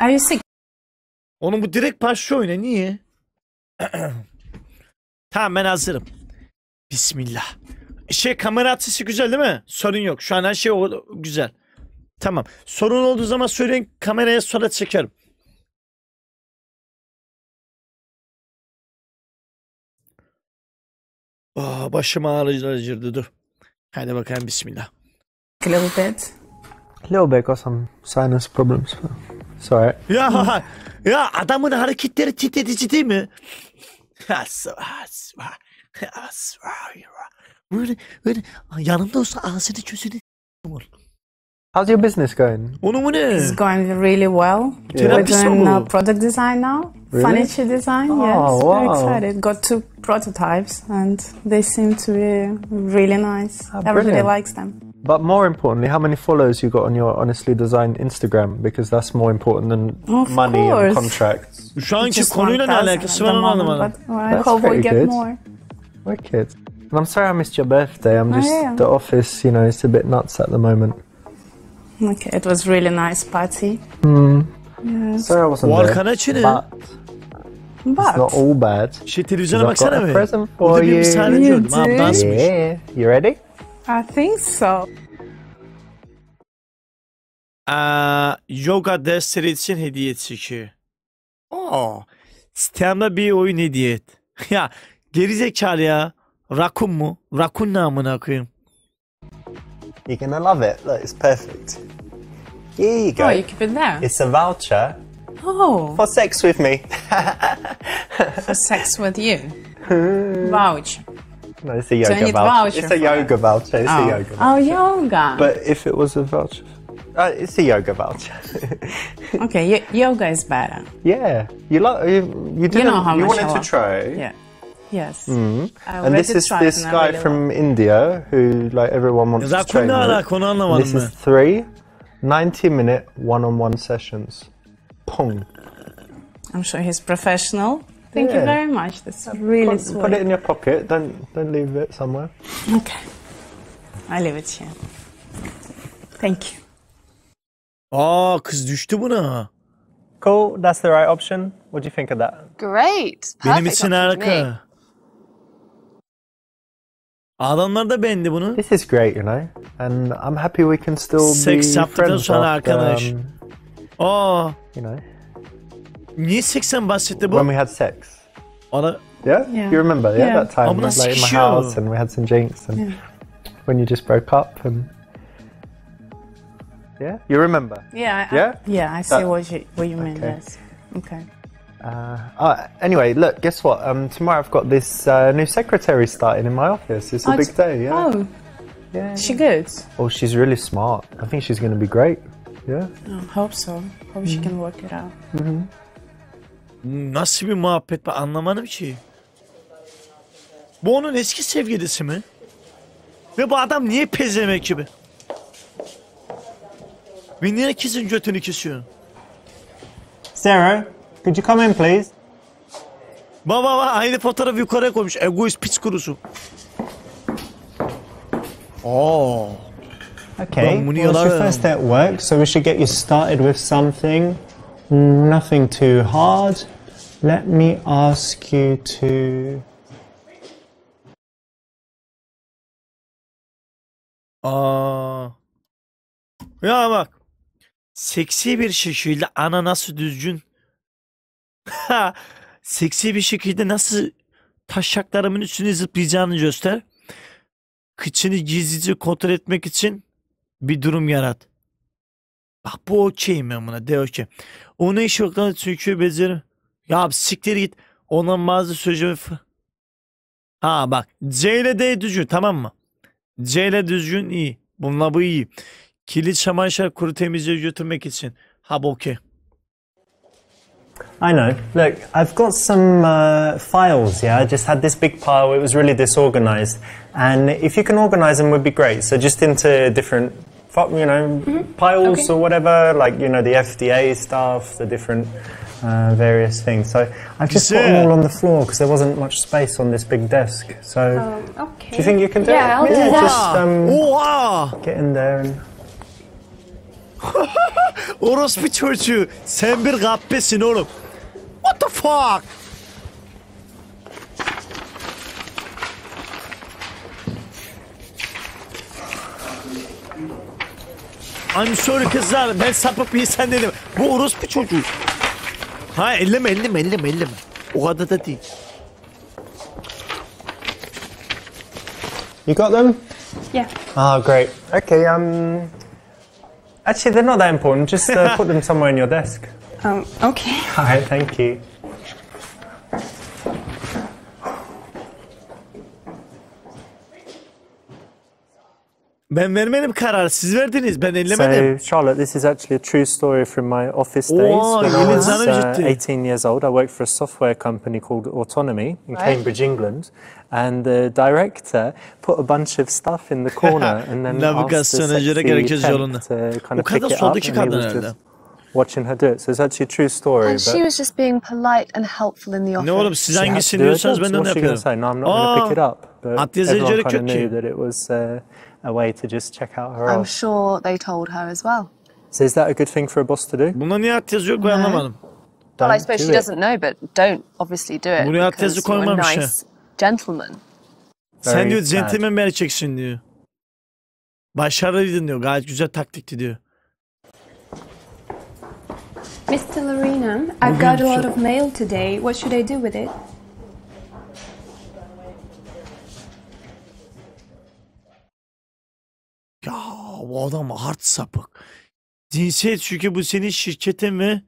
Are you sick? Onun bu direkt parça oyna niye? tamam ben hazırım. Bismillah. Şey kamera açısı güzel değil mi? Sorun yok. Şu an her şey güzel. Tamam. Sorun olduğu zaman söyleyin kameraya sonra çekerim. Oh, başım ağrıcırdı dur. Hadi bakalım bismillah. A little bit. A little bit or some sinus problems. Sorry. Ya ya adamın hareketleri titretici değil mi? Böyle böyle yanımda olsa ağzını çözünü How's your business going? Onu bu ne? It's going really well. Yeah. We're doing uh, product design now, really? furniture design. Oh, yes, wow. very excited. Got two prototypes, and they seem to be really nice. Ah, Everybody brilliant. likes them. But more importantly, how many followers you got on your honestly designed Instagram? Because that's more important than of money course. and contracts. Şu anki konuyla ne alakası var onu anlamadım. I That's hope we pretty get good. more. Wicked. And I'm sorry I missed your birthday. I'm oh, just yeah. the office. You know, it's a bit nuts at the moment. Okay, it was really nice party. Hmm. Yes. Sorry I wasn't there. Can I But it's not But all bad. Şey 'cause televizyona i got baksana a be. present for bir you. misafir Ha Yeah. You ready? I think so. Ee, yoga dersleri için hediye çeki. Oh, Sistemde bir oyun hediye et. ya gerizekalı ya. Rakun mu? Rakun namına koyayım. You're gonna love it. Look, it's perfect. Here you go. Oh, you keep it there. It's a voucher. Oh. For sex with me. For sex with you. Vouch it's a yoga voucher. voucher. It's a oh. yoga it. Oh, voucher. It's oh. a yoga voucher. Oh, yoga. But if it was a voucher, uh, it's a yoga voucher. okay, yoga is better. Yeah, you love you. You, you know how you much wanted to try. Yeah. Yes. Mm. And this is this guy really from India who like everyone wants to train with. Uh, this is three 90 minute one on one sessions. Pong. I'm sure he's professional. Thank yeah. you very much. That's really put, sweet. Put it in your pocket. Don't don't leave it somewhere. Okay, I leave it here. Thank you. Aa kız düştü buna. Cool. That's the right option. What do you think of that? Great. Perfect Benim için harika. Adamlar da beğendi bunu. This is great, you know. And I'm happy we can still sex be friends. Seks yaptıktan sonra arkadaş. Um, Aa. You know. Niye 80 bahsetti bu? When we had sex. Ona... Yeah? yeah. You remember, yeah, yeah. that time we like in my house and we had some drinks and yeah. when you just broke up and... Yeah? You remember? Yeah. yeah? I, yeah, I see what you, what you mean, okay. yes. Okay. Uh, uh, anyway, look, guess what? Um, tomorrow I've got this uh, new secretary starting in my office. It's a oh, big day, yeah. Oh. Yeah. She good? Oh, she's really smart. I think she's going to be great. Yeah. I oh, hope so. Hope mm -hmm. she can mm-hmm. work it out. Mm -hmm. Nasıl bir muhabbet ben anlamadım ki. Bu onun eski sevgilisi mi? Ve bu adam niye pezemek gibi? Ve niye kesin götünü kesiyor? Sarah, could you come in please? Baba baba aynı fotoğraf yukarıya koymuş. Egoist piç kurusu. Oh. Okay, well, your first day at work, so we should get you started with something. Nothing too hard. Let me ask you to. Aa. Ya bak. Seksi bir şekilde ana nasıl düzgün. Seksi bir şekilde nasıl taşaklarımın üstüne zıplayacağını göster. Kıçını gizlice kontrol etmek için bir durum yarat. Bak bu okeyim ben buna. De okey. Ona iş yok çünkü becerim. Ya abi siktir git. Ona bazı sözcüğü... Ha bak. C ile D düzgün tamam mı? C ile düzgün iyi. Bununla bu iyi. Kilit çamaşır kuru temizliği götürmek için. Ha bu okey. I know. Look, I've got some uh, files, yeah? I just had this big pile. It was really disorganized. And if you can organize them, would be great. So just into different you know, mm-hmm. piles okay. or whatever, like, you know, the FDA stuff, the different uh, various things. So I've just yeah. put them all on the floor because there wasn't much space on this big desk. So oh, okay. do you think you can do yeah, it? I'll yeah, do that. Just, um, wow. Get in there and... What the fuck? I'm sorry kızlar ben sapık bir insan dedim. Bu orospu çocuğu. Ha elleme elleme elleme elleme. O kadar da değil. You got them? Yeah. Oh, great. Okay, um... Actually, they're not that important. Just uh, put them somewhere on your desk. Um, okay. All right, thank you. Ben vermedim karar. Siz verdiniz. Ben ellemedim. So Charlotte, this is actually a true story from my office days. Oo, when I was uh, 18 years old, I worked for a software company called Autonomy in Cambridge, England. And the director put a bunch of stuff in the corner and then asked the sexy temp to kind of pick it up. And he was just watching her do it. So it's actually a true story. And she was just being polite and helpful in the office. Ne oğlum siz hangisini diyorsanız ben de onu yapıyorum. No, I'm not going to pick it up. But everyone kind of knew that it was... Uh, a way to just check out her I'm off. sure they told her as well. So is that a good thing for a boss to do? Buna niye alt yazı yok ben anlamadım. Well, I suppose do she it. doesn't know, but don't obviously do it. Buraya because tezi a koymamış nice gentleman. Very Sen diyor sad. centilmen çeksin diyor. Başarılıydın diyor. Gayet güzel taktikti diyor. Mr. Lorena, I've got a lot of mail today. What should I do with it? bu adam art sapık. Cinsiyet çünkü bu senin şirketin ve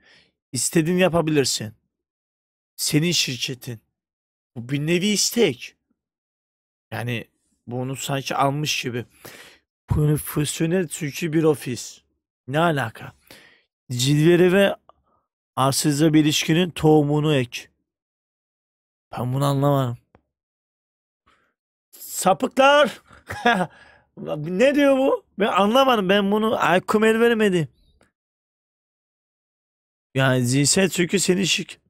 istediğini yapabilirsin. Senin şirketin. Bu bir nevi istek. Yani bu onu sanki almış gibi. Profesyonel çünkü bir ofis. Ne alaka? Cilveri ve arsızla bir ilişkinin tohumunu ek. Ben bunu anlamadım. Sapıklar! ne diyor bu? Ben anlamadım ben bunu akım el vermedi. Yani cinsel çünkü senin şık.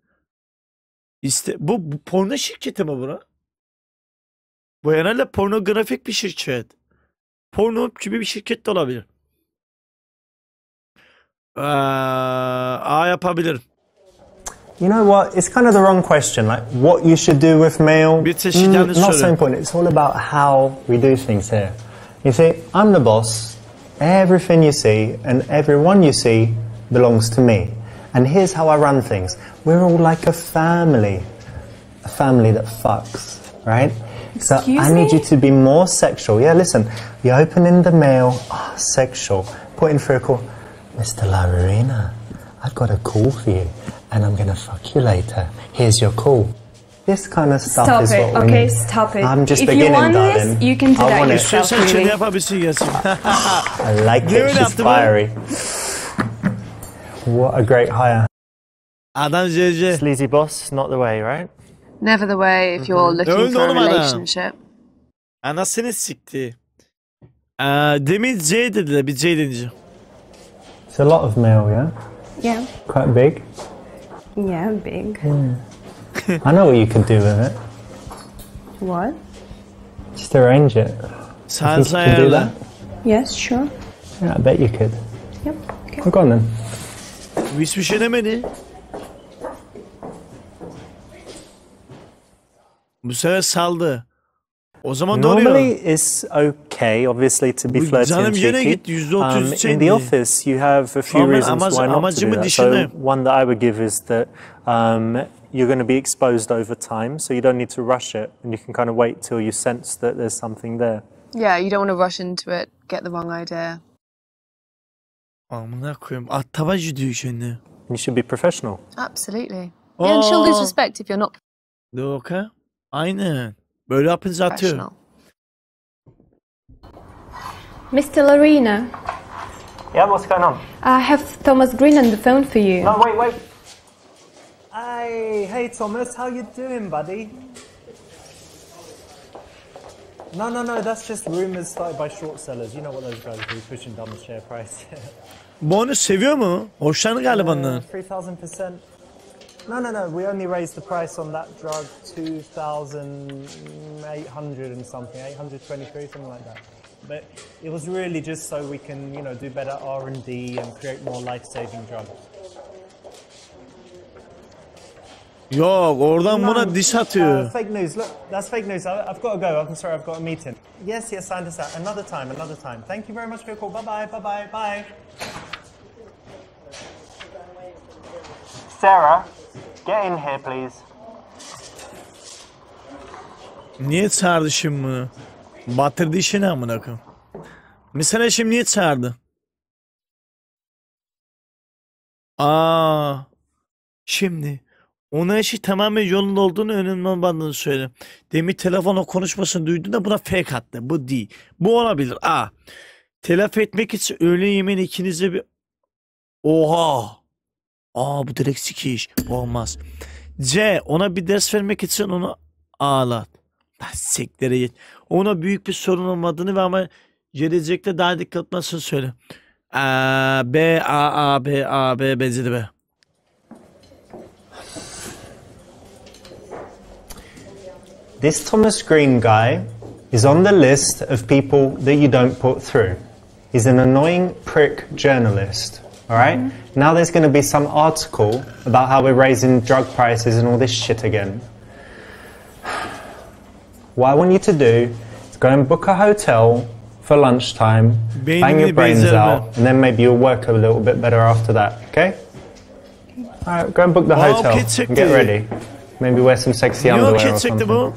İşte bu, bu porno şirketi mi bura? Bu herhalde pornografik bir şirket. Porno gibi bir şirket de olabilir. Ee, A yapabilirim. You know what? It's kind of the wrong question. Like what you should do with mail, Bir mm, Not same point. It's all about how we do things here. You see, I'm the boss. Everything you see and everyone you see belongs to me. And here's how I run things. We're all like a family. A family that fucks, right? Excuse so I need you to be more sexual. Yeah, listen. You open in the mail, oh, sexual. Put in for a call. Mr. Larina. I've got a call for you and I'm going to fuck you later. Here's your call. This kind of stuff stop is it. what we okay, need. stop it. I'm just if beginning, you want This, you can do that. I that yourself. Really. I like it. She's fiery. What a great hire. Adam GG. Sleazy boss, not the way, right? Never the way if you're mm-hmm. looking Öyle for a relationship. Adam. Anasını sikti. Ee, demin C dediler, bir C denince. It's a lot of mail, yeah? Yeah. Quite big? Yeah, big. Mm. I know what you could do with it. What? Just arrange it. Sounds like do that. Yes, sure. Yeah, I bet you could. Yep. Okay. Well, go on then. Bu hiçbir şey demedi. Bu sefer saldı. O zaman dönüyor. Normally it's okay, obviously, to be flirty Canım and yine gitti, yüzde otuz Um, in the office, you have a few Ama reasons amacı- why not to do that. So one that I would give is that um, you're going to be exposed over time, so you don't need to rush it, and you can kind of wait till you sense that there's something there. Yeah, you don't want to rush into it, get the wrong idea. Ah, you should be professional. Absolutely. Oh. Yeah, and she'll lose respect if you're not. Okay. Aynen. Böyle yapınca atıyor. Mr. Larina. Yeah, what's going on? I have Thomas Green on the phone for you. No, wait, wait. Hey, hey Thomas, how you doing, buddy? No, no, no, that's just rumors started by short sellers. You know what those guys do, pushing down the share price. Bonus seviyor mu? Hoşlandı galiba ondan. 3000%. No, no, no, we only raised the price on that drug 2800 and something, 823, something like that. But it was really just so we can, you know, do better R&D and create more life-saving drugs. Yok oradan buna diş uh, atıyor. Uh, fake news. Look, that's fake news. I've got to go. I'm sorry. I've got a meeting. Yes, yes, I understand. Another time, another time. Thank you very much for your call. Bye bye, bye bye, bye. Sarah, get in here please. Niye çağırdı şimdi bunu? Batırdı işini amına koyayım. Mesela şimdi niye çağırdı? Aa. Şimdi ona işi tamamen yolun olduğunu önemli olmadığını söyle. Demi Demin telefonla konuşmasını duyduğunda buna fake attı. Bu değil. Bu olabilir. A. Telafi etmek için öğle yemeğini ikinize bir... Oha. Aa bu direkt sikiş. Bu olmaz. C. Ona bir ders vermek için onu ağlat. Seklere git. Ona büyük bir sorun olmadığını ve ama gelecekte daha dikkatli olmasını söyle. A, B, A, A, B, A, B, benzeri B. This Thomas Green guy is on the list of people that you don't put through. He's an annoying prick journalist. All right? mm -hmm. Now there's going to be some article about how we're raising drug prices and all this shit again. What I want you to do is go and book a hotel for lunchtime, bang your brains out, and then maybe you'll work a little bit better after that, okay? All right, go and book the hotel and get ready. Maybe wear some sexy underwear or something.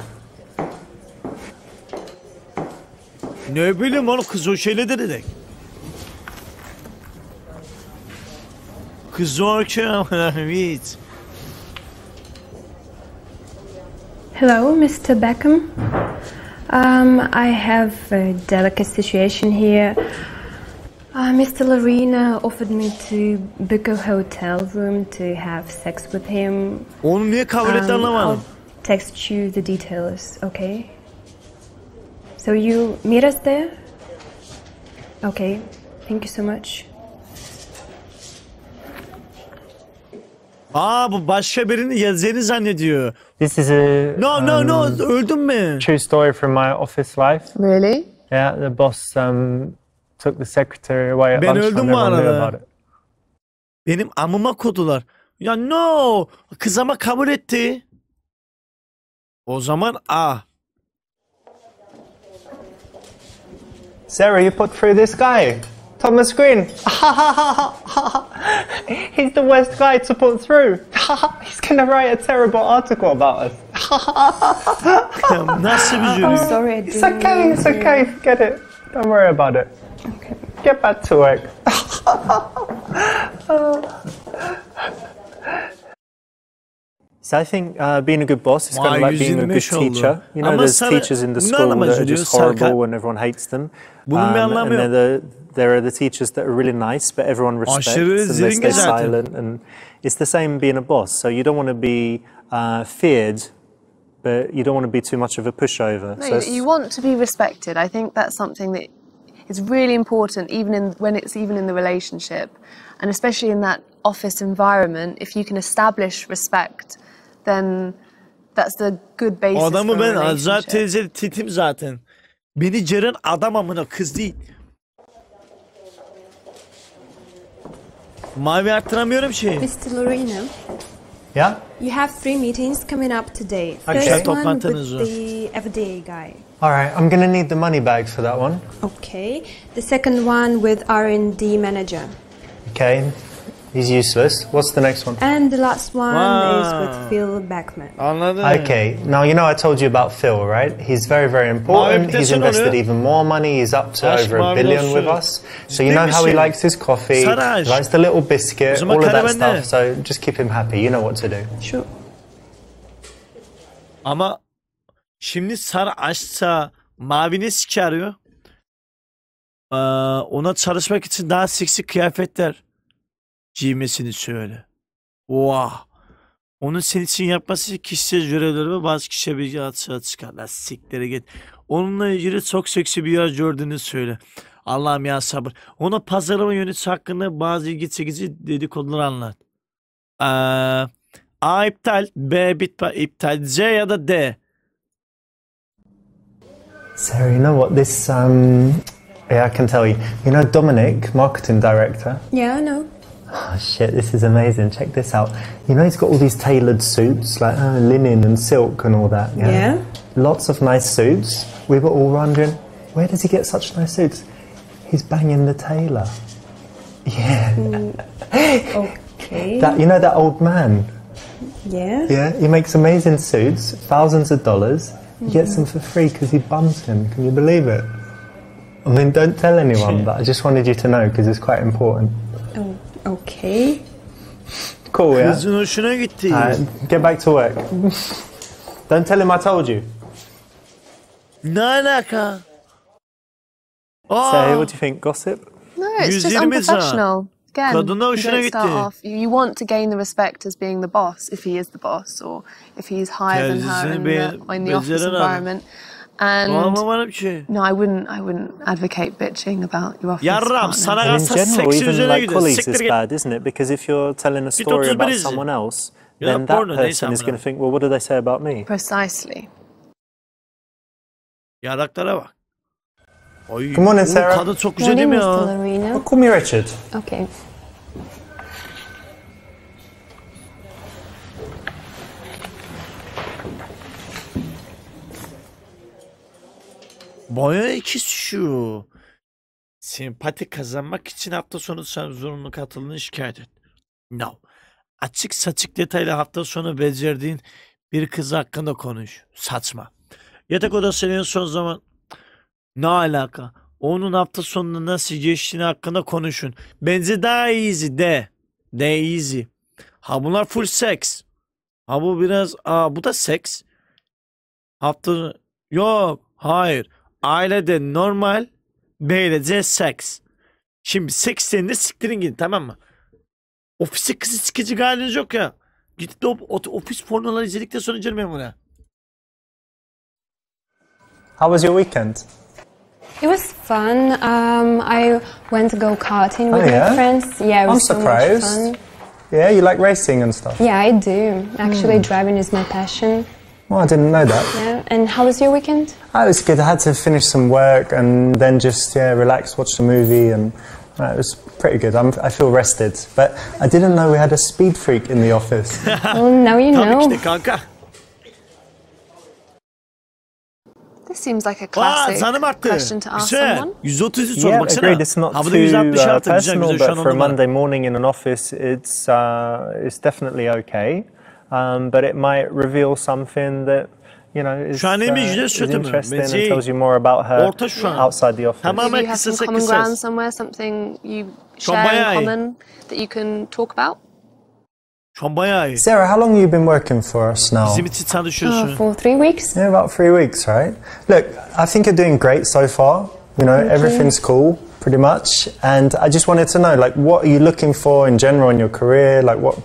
ne bileyim kız o dedik. Kız zor ki Hello, Mr. Beckham. Um, I have a delicate situation here. Uh, Mr. Lorena offered me to book a hotel room to have sex with him. Onu niye kabul etti um, anlamadım. I'll text you the details, okay? So you meet us there? Okay, thank you so much. Aa bu başka birini yazdığını zannediyor. This is a No no um, no öldüm mü? true story from my office life. Really? Yeah, the boss um, took the secretary away at Ben lunch öldüm when knew about it. Benim amıma kodular. Ya no kız ama kabul etti. O zaman A. Sarah, you put through this guy, Thomas Green. He's the worst guy to put through. He's gonna write a terrible article about us. I'm sorry. It's okay. It's okay. Forget it. Don't worry about it. Okay. Get back to work. So I think uh, being a good boss is kind of like being a good teacher. You know, there's teachers in the school that are just horrible and everyone hates them. um, and the, there are the teachers that are really nice, but everyone oh, respects them. and they stay silent. And it's the same being a boss. So you don't want to be uh, feared, but you don't want to be too much of a pushover. No, so you want to be respected. I think that's something that is really important, even in, when it's even in the relationship, and especially in that office environment. If you can establish respect then that's the good basis Adamı for ben relationship. teyze titim zaten. Beni Ceren adam amına kız değil. Mavi arttıramıyorum şey. Mr. Lorena, Ya? you have three meetings coming up today. Okay. First one with the FDA guy. All right, I'm gonna need the money bags for that one. Okay. The second one with R&D manager. Okay. is useless. What's the next one? And the last one wow. is with Phil Beckman. Anladım. Okay. Now you know I told you about Phil, right? He's very very important. He's invested even more money. He's up to over a billion with us. So you know how he likes his coffee, he likes the little biscuit, all of that stuff. So just keep him happy. You know what to do. Sure. Ama şimdi sarı mavi ne ona çalışmak için daha seksi kıyafetler. giymesini söyle. Vah! Onun senin için yapması kişisel jöreleri ve bazı kişiye bilgi atışı çıkar. lastiklere git. Onunla ilgili çok seksi bir yer gördüğünü söyle. Allah'ım ya sabır. Ona pazarlama yönetisi hakkında bazı ilgi çekici dedikoduları anlat. Ee, A iptal, B bitpa iptal, C ya da D. Sarah, you know what? This, um, yeah, I can tell you. You know Dominic, marketing director? Yeah, I know. oh shit, this is amazing. Check this out. You know, he's got all these tailored suits, like oh, linen and silk and all that. Yeah. yeah. Lots of nice suits. We were all wondering, where does he get such nice suits? He's banging the tailor. Yeah. Mm, okay. that you know that old man. Yeah. Yeah. He makes amazing suits, thousands of dollars. He gets mm-hmm. them for free because he bums him. Can you believe it? I mean, don't tell anyone, but I just wanted you to know because it's quite important. Oh. Okay. Cool, yeah? Kızın hoşuna gitti. Alright, get back to work. Don't tell him I told you. Ne alaka? Aa, Say, what do you think? Gossip? No, it's just unprofessional. Again, Kadına you hoşuna gitti. off. You, want to gain the respect as being the boss if he is the boss, or if he's higher than her in the, in the office beceren adam. environment. And well, well, why you? No, I wouldn't. I wouldn't advocate bitching about your office. Yarram, sana in general, even like colleagues is bad, isn't it? Because if you're telling a story about someone else, then that person is going to think, well, what do they say about me? Precisely. Oh, good morning Sarah. Kadın çok güzel değil call me Richard. Okay. Baya ikiz şu. Sempati kazanmak için hafta sonu sen zorunlu katıldığını şikayet et. No. Açık saçık detayla hafta sonu becerdiğin bir kız hakkında konuş. Saçma. Yatak odasının son zaman ne alaka? Onun hafta sonunu nasıl geçtiğini hakkında konuşun. Benzi daha easy de. De easy. Ha bunlar full seks. Ha bu biraz aa bu da seks. Hafta yok hayır. Ailede normal, beylece seks. Şimdi seks de siktirin gidin tamam mı? Ofise kızı sikici haliniz yok ya. Gidip de ofis pornoları izledikten sonra girmeyin buraya. How was your weekend? It was fun. Um, I went to go karting oh, with oh, yeah? my friends. Yeah, it was I'm so surprised. much fun. Yeah, you like racing and stuff. Yeah, I do. Actually, mm. driving is my passion. Well, I didn't know that. Yeah, and how was your weekend? Oh, it was good. I had to finish some work and then just yeah, relax, watch a movie, and uh, it was pretty good. I'm, i feel rested. But I didn't know we had a speed freak in the office. well, now you know. This seems like a classic Aa, question to ask güzel. someone. yeah, Agreed. It's not Havada too uh, personal, but for a Monday morning in an office, it's, uh, it's definitely okay um, but it might reveal something that you know is, Şu an uh, is interesting and tells you more about her orta şu an. outside the office. Do you have some common ground somewhere, something you share in common that you can talk about? Şu Sarah, how long have you been working for us now? Bizim oh, for three weeks. Yeah, about three weeks, right? Look, I think you're doing great so far. You know, everything's cool, pretty much. And I just wanted to know, like, what are you looking for in general in your career? Like, what,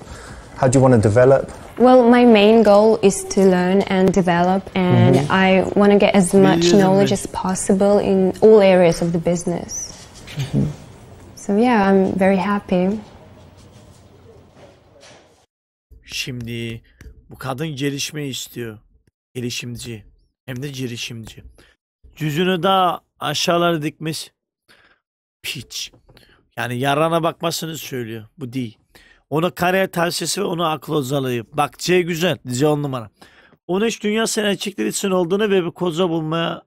how do you want to develop? Well, my main goal is to learn and develop, and mm -hmm. I want to get as much knowledge as possible in all areas of the business. Mm-hmm. So yeah, I'm very happy. Şimdi bu kadın gelişme istiyor. Gelişimci. Hem de girişimci. Cüzünü daha aşağılara dikmiş. Piç. Yani yarana bakmasını söylüyor. Bu değil. Ona kare tersisi ve onu akıl aklozalayı. Bak C güzel. C on numara. 13 dünya senetçikleri için olduğunu ve bir koza bulmaya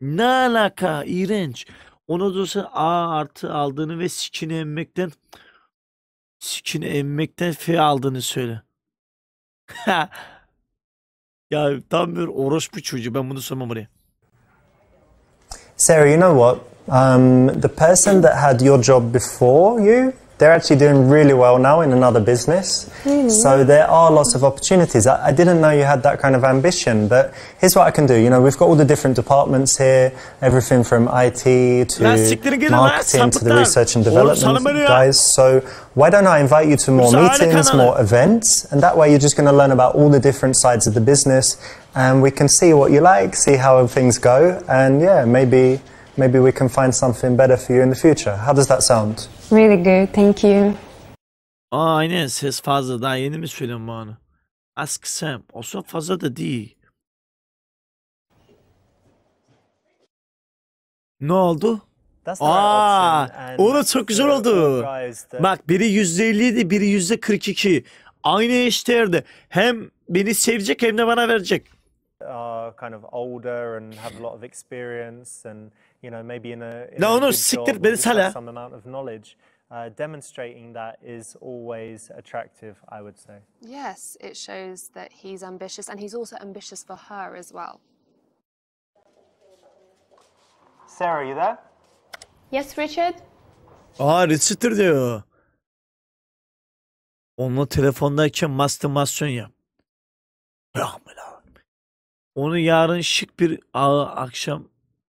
ne alaka? İğrenç. Onu dursa A artı aldığını ve sikini emmekten sikini emmekten F aldığını söyle. ya tam bir orospu çocuğu. Ben bunu sormam oraya. Sarah, you know what? Um, the person that had your job before you They're actually doing really well now in another business. Really? So there are lots of opportunities. I, I, didn't know you had that kind of ambition, but here's what I can do. You know, we've got all the different departments here, everything from IT to marketing to the research and development guys. So why don't I invite you to more meetings, more events, and that way you're just going to learn about all the different sides of the business, and we can see what you like, see how things go, and yeah, maybe maybe we can find something better for you in the future. How does that sound? really good. Thank you. Aa aynen ses fazla. Daha yeni mi bu bana? Az kısa. olsa fazla da değil. Ne oldu? Aa, da çok güzel oldu. Bak biri yüzde idi, biri yüzde %42. Aynı eşdeğerde. Hem beni sevecek hem de bana verecek. are kind of older and have a lot of experience and you know maybe in a in no a no some amount of knowledge uh, demonstrating that is always attractive i would say yes it shows that he's ambitious and he's also ambitious for her as well sarah are you there yes richard aa richard diyor onunla telefondayken mastürbasyon yap ya Onu yarın şık bir aa, akşam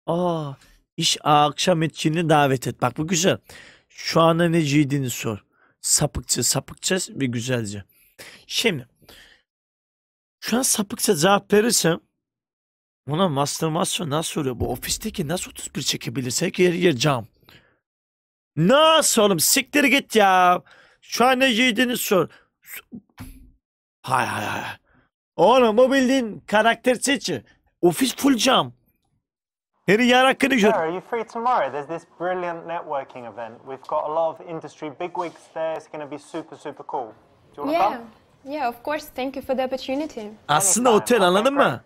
aa, iş aa, akşam etkinliğine davet et. Bak bu güzel. Şu anda ne giydiğini sor. Sapıkça sapıkça ve güzelce. Şimdi şu an sapıkça cevap verirsem ona mastürmasyon nasıl oluyor? Bu ofisteki nasıl 31 çekebilirse yer yer cam. Nasıl oğlum? Siktir git ya. Şu an ne giydiğini sor. Hay hay hay. Oğlum bu bildiğin karakter seçi. Ofis full cam. Her yer hakkını gör. Are you free tomorrow? There's this brilliant networking event. We've got a lot of industry bigwigs there. It's going to be super super cool. Do you want yeah. come? Yeah, of course. Thank you for the opportunity. Aslında otel anladın mı?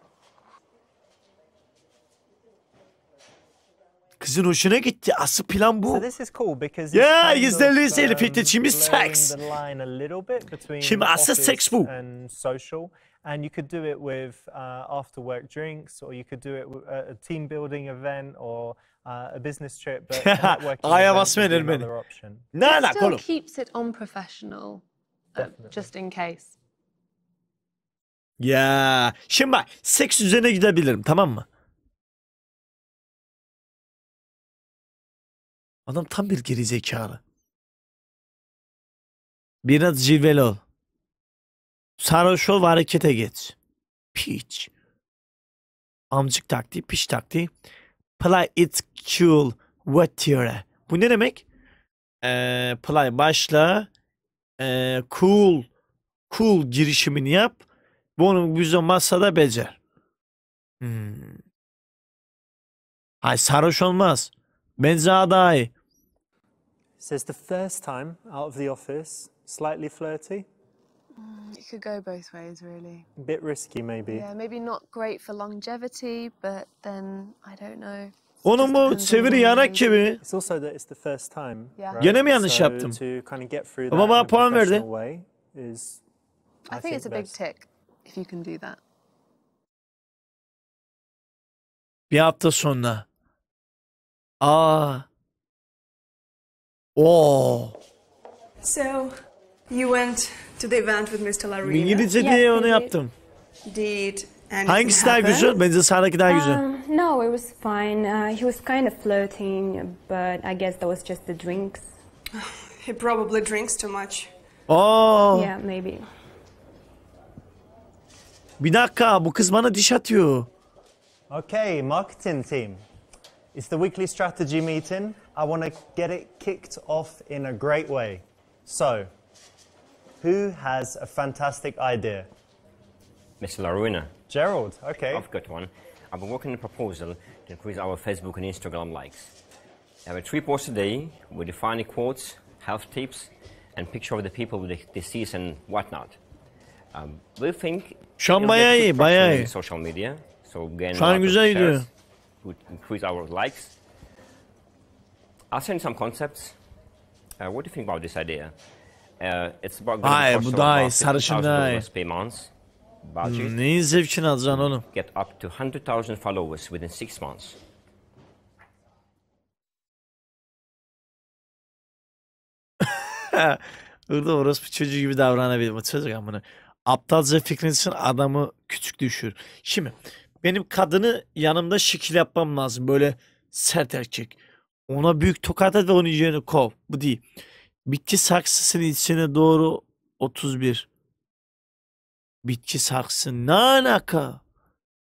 Kızın hoşuna gitti. Asıl plan bu. Ya yüzde yüz herif iletişimi seks. Şimdi asıl seks bu. And you could do it with uh, after work drinks, or you could do it at uh, a team building event or uh, a business trip. But Aya basmayın Ermeni. no, alaka oğlum? keeps it unprofessional, uh, just in case. Ya şimdi bak seks üzerine gidebilirim tamam mı? Adam tam bir gerizekalı. Biraz cilveli ol. Sarhoş ol ve harekete geç. Piç. Amcık taktiği, piç taktiği. Play it cool. What theory? Bu ne demek? Ee, play başla. Ee, cool. Cool girişimini yap. Bunu güzel masada becer. Hmm. Ay sarhoş olmaz. Benze aday. Says the first time out of the office, slightly flirty. Mm, it could go both ways, really. A bit risky, maybe. Yeah, maybe not great for longevity, but then I don't know. Onun bu çeviri yana kimi? It's also that it's the first time. Yeah. Right? Gene mi yanlış so yaptım? To kind of get through that Ama bana puan verdi. Way is, I, I think, think it's best. a big tick if you can do that. Bir hafta sonra. Aa. Ah. Oh. So you went to the event with Mr. Larina. İngilizce diye yes, onu did. yaptım. Did anything Hangisi daha happen? güzel? Bence sağdaki daha güzel. Um, no, it was fine. Uh, he was kind of flirting, but I guess that was just the drinks. he probably drinks too much. Oh. Yeah, maybe. Bir dakika, bu kız bana diş atıyor. Okay, marketing team. It's the weekly strategy meeting. I want to get it kicked off in a great way. So, who has a fantastic idea? Mr. Laruna. Gerald, okay. I've got one. I've been working on a proposal to increase our Facebook and Instagram likes. I have three posts a day with defining quotes, health tips, and picture of the people with the disease and whatnot. Um, we think Şan bayağı iyi, bayağı iyi. Social media. So gain Would increase our likes. I'll send some concepts. Uh, what do you think about this idea? Uh, ay bu daha iyi. Sarışın daha iyi. Hmm, neyin zevkini alacaksın oğlum? Get up to 100,000 followers within 6 months. Irda orospu çocuğu gibi davranabilir. O çocuk amına. Aptalca fikrin adamı küçük düşür. Şimdi benim kadını yanımda şekil yapmam lazım. Böyle sert erkek. Ona büyük tokat ve onu yiyeceğini kov. Bu değil. Bitki saksısının içine doğru 31. Bitki saksı ne alaka?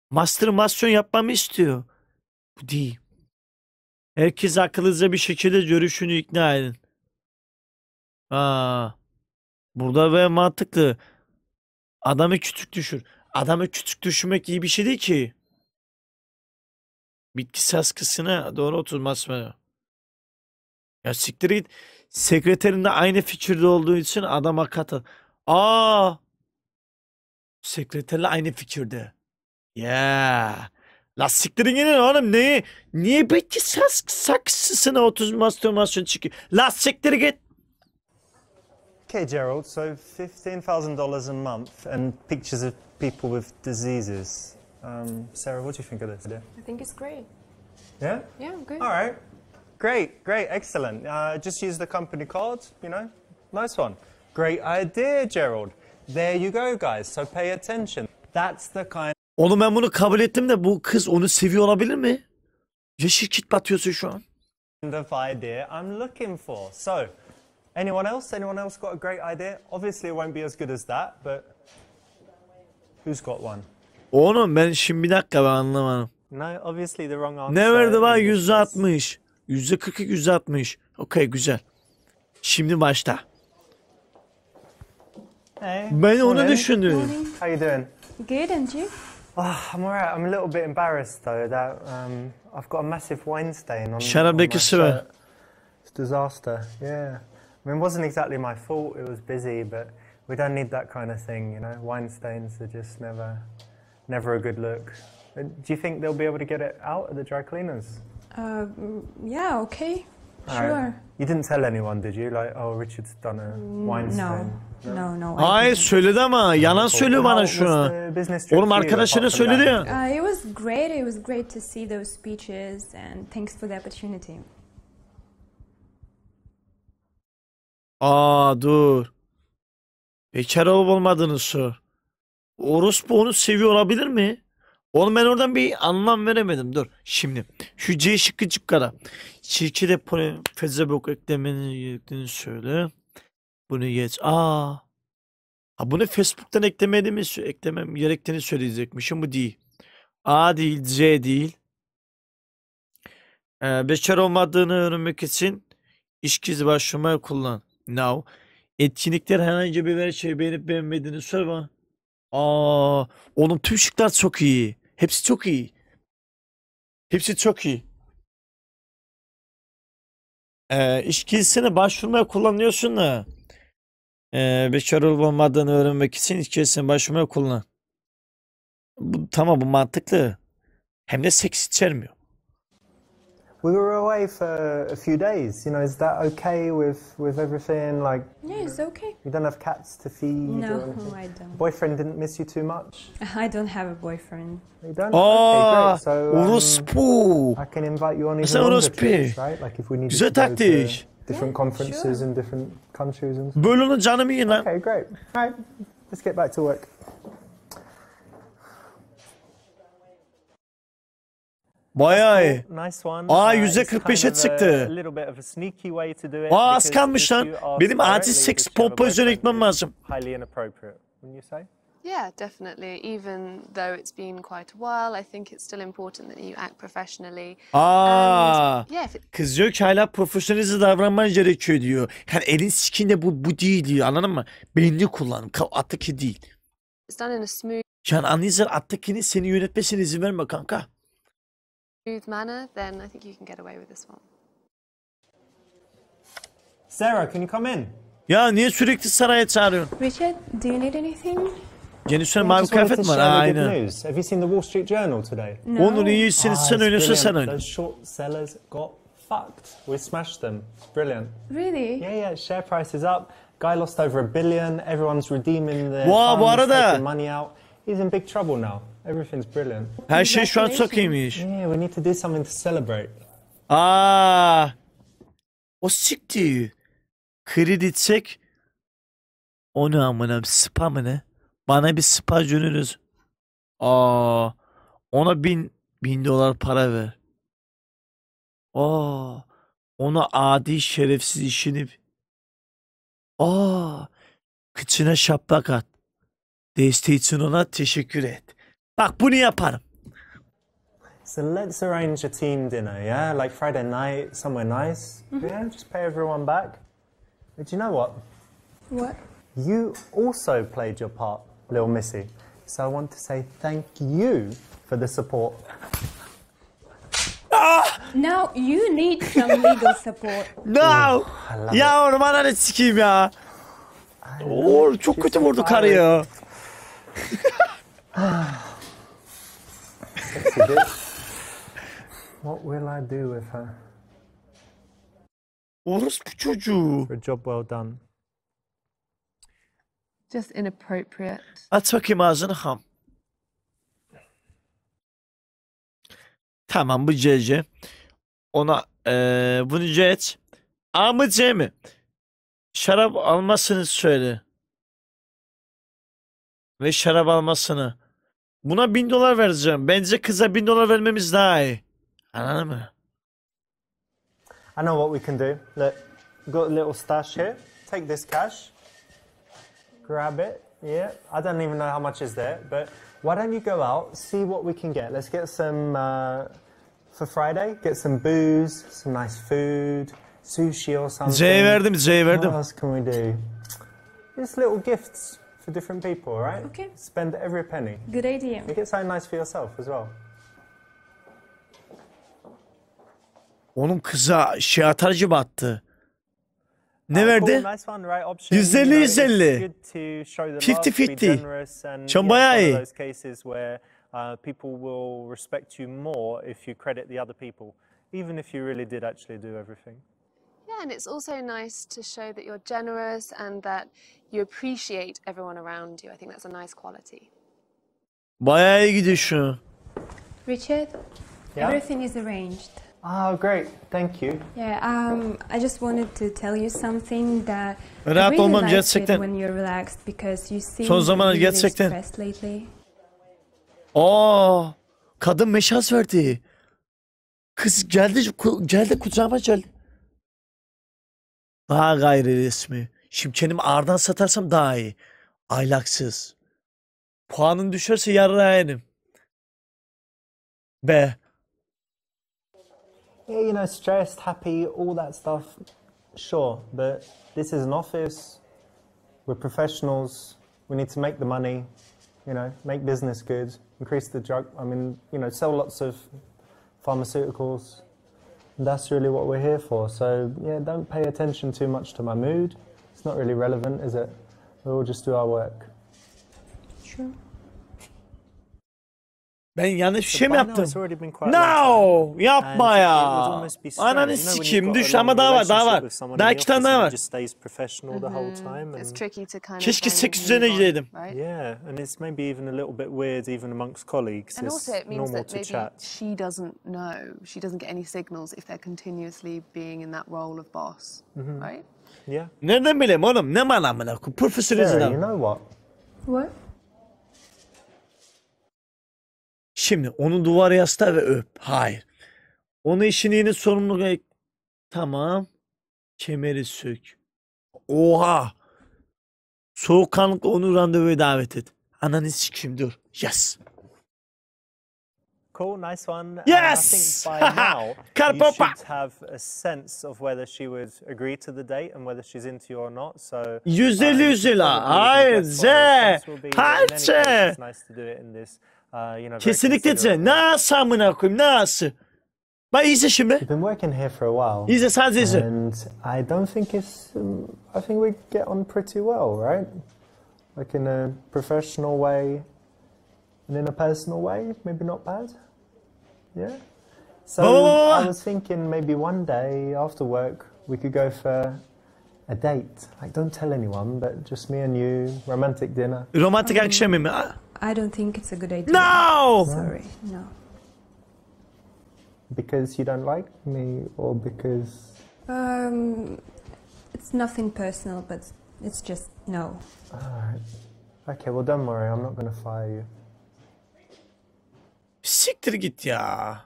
Mastırmasyon yapmamı istiyor. Bu değil. Herkes akıllıca bir şekilde görüşünü ikna edin. Aa, burada ve mantıklı. Adamı küçük düşür. Adamı küçük düşürmek iyi bir şey değil ki. Bitki saskısına doğru oturmaz mı? Ya siktir git. Sekreterinde aynı fikirde olduğu için adama katıl. Aa! Sekreterle aynı fikirde. Ya. Yeah. La siktirin gidin oğlum neyi? Niye peki sas saksısına 30 mastürmasyon çıkıyor? La siktir git. Okay, Gerald, so $15,000 a month and pictures of people with diseases. Um, Sarah, what do you think of this idea? I think it's great. Yeah? Yeah, good. All right. Great, great, excellent. Uh, just use the company card, you know. Nice one. Great idea, Gerald. There you go, guys. So pay attention. That's the kind Oğlum ben bunu kabul ettim de bu kız onu seviyor olabilir mi? Ya şirket batıyorsun şu an. of idea I'm looking for. So, anyone else? Anyone else got a great idea? Obviously, it won't be as good as that, but who's got one? Oğlum ben şimdi bir dakika ben anlamadım. No, obviously the wrong answer. Ne verdi lan 160. %42, %60. Okey güzel. Şimdi başla. Hey. Ben onu Morning. How you doing? Good, and you? Oh, I'm alright. I'm a little bit embarrassed though that um, I've got a massive wine stain on. my shirt. It's disaster. Yeah. I mean, it wasn't exactly my fault. It was busy, but we don't need that kind of thing, you know. Wine stains are just never, never a good look. Do you think they'll be able to get it out at the dry cleaners? Uh, yeah, okay, All right. sure. You didn't tell anyone, did you? Like, oh, Richard's done a mm, wine No, no, no. I söyledi ama yalan söylüyor bana şu an. Oğlum arkadaşına söyledi ya. Uh, it was great. It was great to see those speeches, and thanks for the opportunity. Aa dur. Bekar olup olmadığını sor. Orospu onu seviyor olabilir mi? Onu ben oradan bir anlam veremedim. Dur. Şimdi şu C şıkkı çıkkara. Çirki de Facebook eklemeni gerektiğini söyle. Bunu geç. Aa. Ha bunu Facebook'tan eklememi, eklemem gerektiğini söyleyecekmişim. Bu değil. A değil, C değil. Ee, beşer olmadığını öğrenmek için işkiz başvurmayı kullan. Now. Etkinlikler herhangi bir şey beğenip beğenmediğini sor. Aa, onun tüm şıklar çok iyi. Hepsi çok iyi. Hepsi çok iyi. Ee, işkilsini başvurmaya kullanıyorsun da ee, bekar olmadığını öğrenmek için işkilsini başvurmaya kullan. Bu, tamam bu mantıklı. Hem de seks içermiyor. we were away for a few days. You know, is that okay with with everything? Like, yeah, it's okay. You don't have cats to feed. No, I don't. Boyfriend didn't miss you too much. I don't have a boyfriend. You don't. Oh, okay, so, um, I can invite you on even longer trips, right? Like if we need to go to different yeah, conferences sure. in different countries and. Stuff. Okay, great. All right, let's get back to work. Bayağı iyi. Aa %45'e uh, çıktı. Aa az kalmış lan. Benim acil seks pompozyona gitmem lazım. Yeah, definitely. Even though it's been quite a while, I think it's still important that you act professionally. Aa, yeah, kız diyor ki hala profesyonelize davranman gerekiyor diyor. Yani elin sikinde bu, bu değil diyor anladın mı? Beynini kullan. Atakı değil. It's done in a smooth... Yani anlayacaklar attakini seni yönetmesine izin verme kanka. smooth manner, then I think you can get away with this one. Sarah, can you come in? Ya niye sürekli saraya çağırıyorsun? Richard, do you need anything? Jennifer yeah, mavi kıyafet mi Aynen. Have you seen the Wall Street Journal today? No. Onun iyisini ah, sen oynuyorsa sen oyna. Those short sellers got fucked. We smashed them. It's brilliant. Really? Yeah yeah, share price is up. Guy lost over a billion. Everyone's redeeming the. wow, funds, taking money out. He's in big trouble now. Everything's brilliant. Her şey şu an çok iyiymiş. Yeah, we need to do something to celebrate. Aa. O sikti. Kredi çek. Onu amına spa mı ne? Bana bir spa gönülüz. Aa. Ona bin, bin dolar para ver. Aa. Ona adi şerefsiz işini. Aa. Kıçına şapka at. Desteği için ona teşekkür et. Bak bunu yaparım. So let's arrange a team dinner, yeah? Like Friday night, somewhere nice. Mm -hmm. Yeah, just pay everyone back. But you know what? What? You also played your part, little Missy. So I want to say thank you for the support. Ah! Now you need some legal support. no! Ya oğlum ananı sikeyim ya. Oo, çok kötü vurdu karı What will I do with her? Orospu çocuğu. A job well done. Just inappropriate. Aç bakayım ağzını ham. Tamam bu CC. Ona ee, bunu C et. A mı C mi? Şarap almasını söyle. Ve şarap almasını. Buna bin dolar vereceğim. Bence kıza bin dolar vermemiz daha iyi. Anladın mı? I know what we can do. Look, got a little stash here. Take this cash. Grab it. Yeah, I don't even know how much is there, but why don't you go out, see what we can get? Let's get some uh, for Friday. Get some booze, some nice food, sushi or something. C'ye verdim, C'ye verdim. What else can we do? Just little gifts. for different people, all right? Okay. Spend every penny. Good idea. Make it sound nice for yourself as well. Onun kıza şey atarcı battı. Ne um, verdi? Nice one, right? 150 150. 50-50. Çok bayağı iyi. Uh, people will respect you more if you credit the other people, even if you really did actually do everything. Yeah, and it's also nice to show that you're generous and that you appreciate everyone around you. I think that's a nice quality. Bayağı iyi gidiyor Richard, yeah? everything is arranged. Oh, great. Thank you. Yeah, um, I just wanted to tell you something that Rahat I really olmam gerçekten. when you're relaxed because you seem Son zaman really gerçekten. stressed lately. Aa, kadın meşaz verdi. Kız geldi, geldi kucağıma geldi. Daha gayri resmi. Şimşenim ağırdan satarsam daha iyi. Aylaksız. Puanın düşerse yerim. Yeah, you know, stressed, happy, all that stuff. Sure, but this is an office. We're professionals. We need to make the money, you know, make business good, increase the drug. I mean, you know, sell lots of pharmaceuticals, that's really what we're here for. So, yeah, don't pay attention too much to my mood. It's not really relevant, is it? We all just do our work. Sure. Ben yanlış bir şey mi yaptım? No! Yapma ya. Ananı sikeyim. Düş ama daha var, daha var. Daha iki tane daha var. Mm-hmm. Keşke 8 üzerine gideydim. Yeah, and it's maybe even a little bit weird even amongst colleagues. And also it means that maybe she doesn't know, she doesn't get any signals if they're continuously being in that role of boss, mm-hmm. right? Yeah. Nereden bileyim oğlum? Ne malamına? Profesörüzden. You know what? What? Şimdi onu duvara yasla ve öp. Hayır. Onu işini sorumluluk Tamam. Kemeri sök. Oha. Soğukkanlıkla onu randevuya davet et. Ananı sikeyim dur. Yes. Cool, nice one. Yes! And you should have a sense of whether she would agree to the date and whether she's into you or not. So 150 150. Um, Hayır, Hayır. Nice to do it in this Uh, you know, Kesinlikle sen. Nasıl amına koyayım? Nasıl? Bak izle şimdi. We've been working here for a while. İzle sadece izle. And I don't think it's... I think we get on pretty well, right? Like in a professional way and in a personal way, maybe not bad. Yeah? So oh. I was thinking maybe one day after work we could go for a date. Like don't tell anyone, but just me and you, romantic dinner. Romantic akşamı mı? I don't think it's a good idea. No! Sorry, no. Because you don't like me, or because. Um, it's nothing personal, but it's just no. Alright. Okay, well, don't worry, I'm not gonna fire you. Siktir git ya.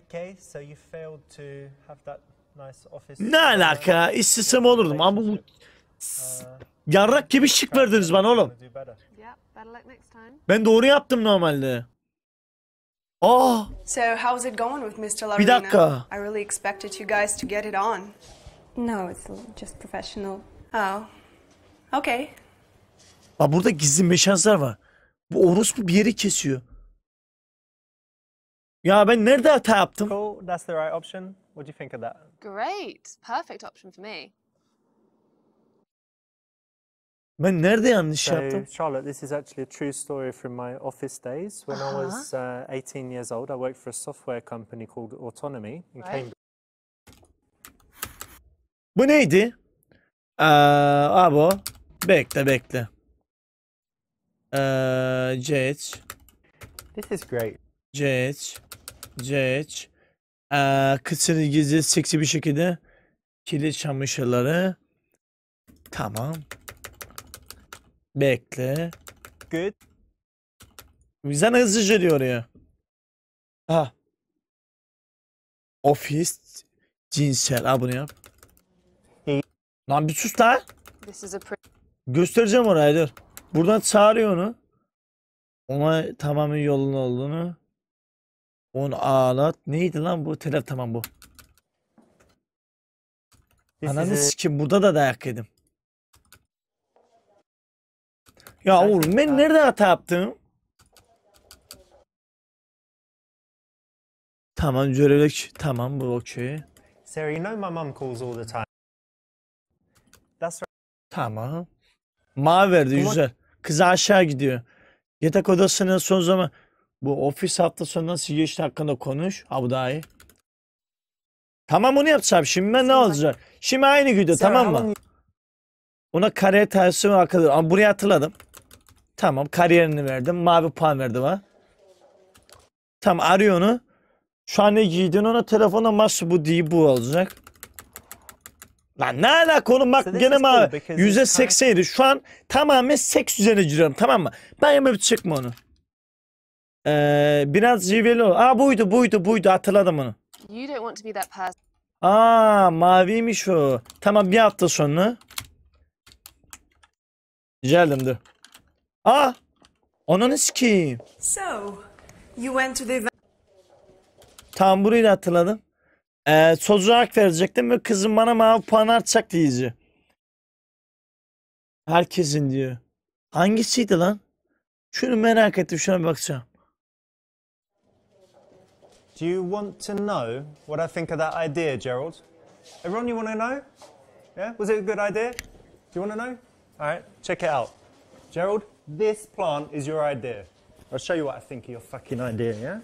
Okay, so you failed to have that nice office. Ne alaka? İstesem olurdum ama bu Yarrak gibi şık verdiniz bana oğlum. Ben doğru yaptım normalde. Oh. So how's it going with Mr. Bir dakika. I really expected you guys to get it on. No, it's just professional. Oh. Okay. Bak burada gizli meşanslar var. Bu orospu bir yeri kesiyor. Ya ben nerede hata yaptım? Cool, that's the right option. What do you think of that? Great. Perfect option for me. Ben nerede yanlış so, yaptım? Charlotte, this is actually a true story from my office days. When Aha. I uh-huh. was uh, 18 years old, I worked for a software company called Autonomy in Cambridge. Bu neydi? Ee, abo. Bekle bekle. Ee, CH. This is great. CH. CH. Ee, kısır gizli seksi bir şekilde kirli çamaşırları. Tamam. Bekle. Good. Sen hızlıca diyor ya. Ha. Ofis cinsel. Al bunu yap. Lan bir sus lan. Göstereceğim orayı dur. Buradan çağırıyor onu. Ona tamamen yolun olduğunu. Onu ağlat. Neydi lan bu? Telef tamam bu. Ananı sikim burada da dayak yedim. Ya Sen oğlum ben nerede hata yaptım? Tamam görevlik. Şey- tamam bu okey. Sarah, you know my mom calls all the time. That's right. Tamam. Mavi verdi Kuma... güzel. Kız aşağı gidiyor. Yatak odasının son zaman bu ofis hafta sonu nasıl geçti hakkında konuş. Ha bu daha iyi. Tamam onu yapacağım. Şimdi ben ne olacak? Şimdi aynı gidiyor tamam mı? Ona kare tersi mi akıllı? Ama buraya hatırladım. Tamam kariyerini verdim. Mavi puan verdim ha. Tamam arıyor onu. Şu an ne giydin ona telefona masu bu değil bu olacak. Lan ne alaka oğlum bak gene mavi. Yüzde sekseydi. Şu an tamamen seks üzerine giriyorum tamam mı? Ben yapıp çıkma onu. Ee, biraz cilveli ol. Aa buydu buydu buydu hatırladım onu. You don't want to be that Aa maviymiş o. Tamam bir hafta sonra. Rica dur. Ah! onun sikeyim. So, you went to the Tam burayı da hatırladım. Ee, sözcük verecektim ve kızım bana mavi puan artacak diyeceğim. Herkesin diyor. Hangisiydi lan? Şunu merak ettim şuna bakacağım. Do you want to know what I think of that idea, Gerald? Everyone, you want to know? Yeah? Was it a good idea? Do you want to know? All right, check it out. Gerald, This plant is your idea. I'll show you what I think of your fucking idea, yeah?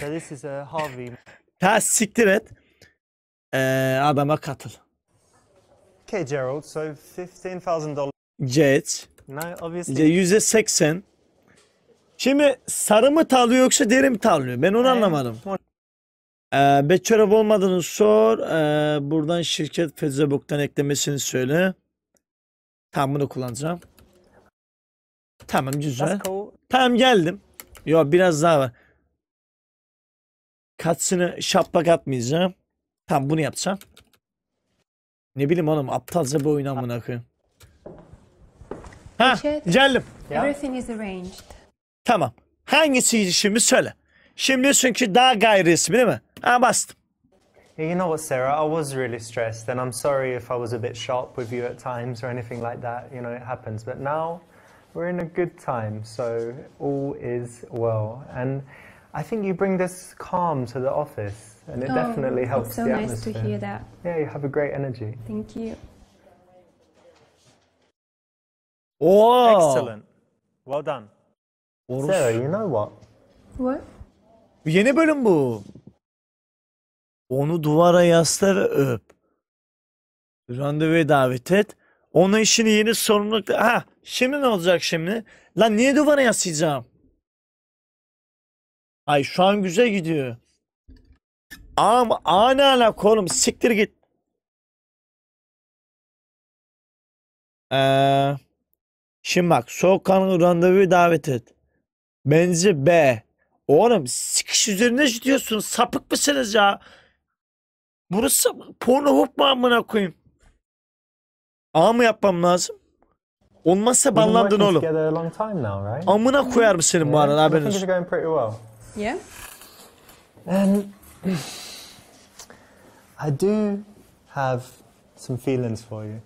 so this is a Harvey. Ha siktir et. Ee, adama katıl. Okay Gerald, so $15,000. Geç. No, obviously. %80. Şimdi sarı mı tavlıyor yoksa deri mi tavlıyor? Ben onu ee, anlamadım. Ee, Beçarov olmadığını sor. Ee, buradan şirket Facebook'tan eklemesini söyle. Tamam bunu kullanacağım. Tamam güzel. Tamam geldim. Yo biraz daha var. Katsını şaplak atmayacağım. Tamam bunu yapacağım. Ne bileyim oğlum aptalca bu oyun amına koyayım. Ha şey geldim. Tamam. Hangisi şimdi söyle. Şimdi çünkü daha gayri ismi değil mi? Ah, You know what, Sarah? I was really stressed, and I'm sorry if I was a bit sharp with you at times or anything like that. You know, it happens. But now we're in a good time, so all is well. And I think you bring this calm to the office, and it oh, definitely helps it's so the nice to hear that. Yeah, you have a great energy. Thank you. Whoa! excellent. Well done. Sarah, you know what? What? Yeni bölüm bu. Onu duvara yasla ve öp. Randevuya davet et. Ona işini yeni sorumluluk... Ha şimdi ne olacak şimdi? Lan niye duvara yaslayacağım? Ay şu an güzel gidiyor. Ama ana ana kolum siktir git. Ee, şimdi bak soğukkanlı randevuya davet et. Benzi B. Oğlum sikiş üzerine gidiyorsun sapık mısınız ya? Burası porno Pornhub mu amına koyayım? A mı yapmam lazım? Olmazsa banlandın oğlum. Amına koyarım senin bu arada haberin well. Yeah. Um, And I do have some feelings for you.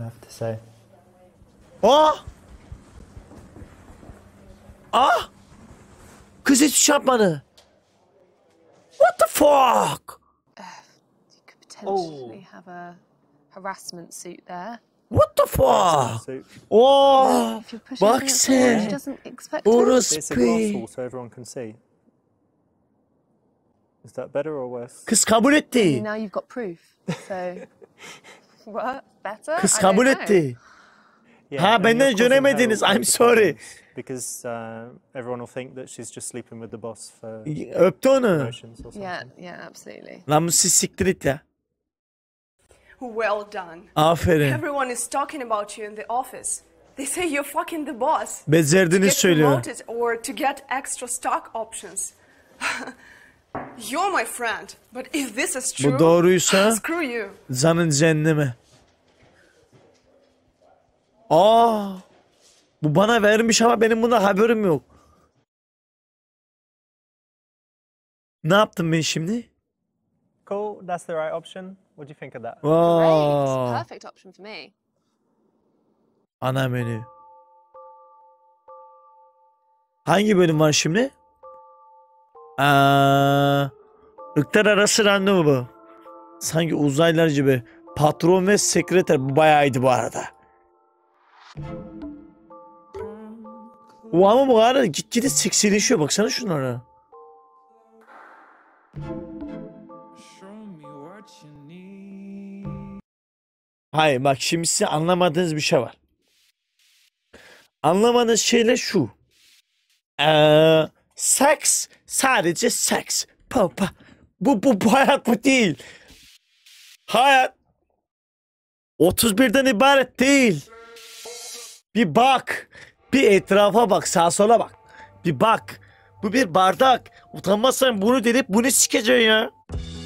I have to say. Ah! Ah! Kız hiç şey yapmadı. What the fuck? potentially oh. have a harassment suit there. What the fuck? Oh, boxing. She doesn't expect it. It's a glass wall so everyone can see. Is that better or worse? 그스카브레티. Now you've got proof. So what? Better? 그스카브레티. Yeah, 아, 맨날 전해매디니스. I'm sorry. Because uh, everyone will think that she's just sleeping with the boss for yeah, promotions or something. Yeah, yeah, absolutely. 남씨 식들이다. Well done. Aferin. Everyone is talking about you in the office. They say you're fucking the boss. Bezerdiniz söylüyor. To get promoted or to get extra stock options. You're my friend, but if this is true, Bu doğruysa screw you. Zanın cehennemi. Aa! Bu bana vermiş ama benim buna haberim yok. Ne yaptım ben şimdi? Cool, that's the right option. What do you think of that? Great, it's a perfect option for me. Ana menü. Hangi bölüm var şimdi? Aa, ırklar arası randevu bu. Sanki uzaylılar gibi. Patron ve sekreter bu bayağıydı bu arada. O ama bu arada git gitgide seksileşiyor. Baksana şunlara. Hayır bak şimdi size anlamadığınız bir şey var. Anlamadığınız şeyle şu. Ee, seks sadece seks. Pa, pa. Bu, bu, bu hayat bu değil. Hayat 31'den ibaret değil. Bir bak. Bir etrafa bak. Sağa sola bak. Bir bak. Bu bir bardak. Utanmazsan bunu delip bunu sikeceksin ya.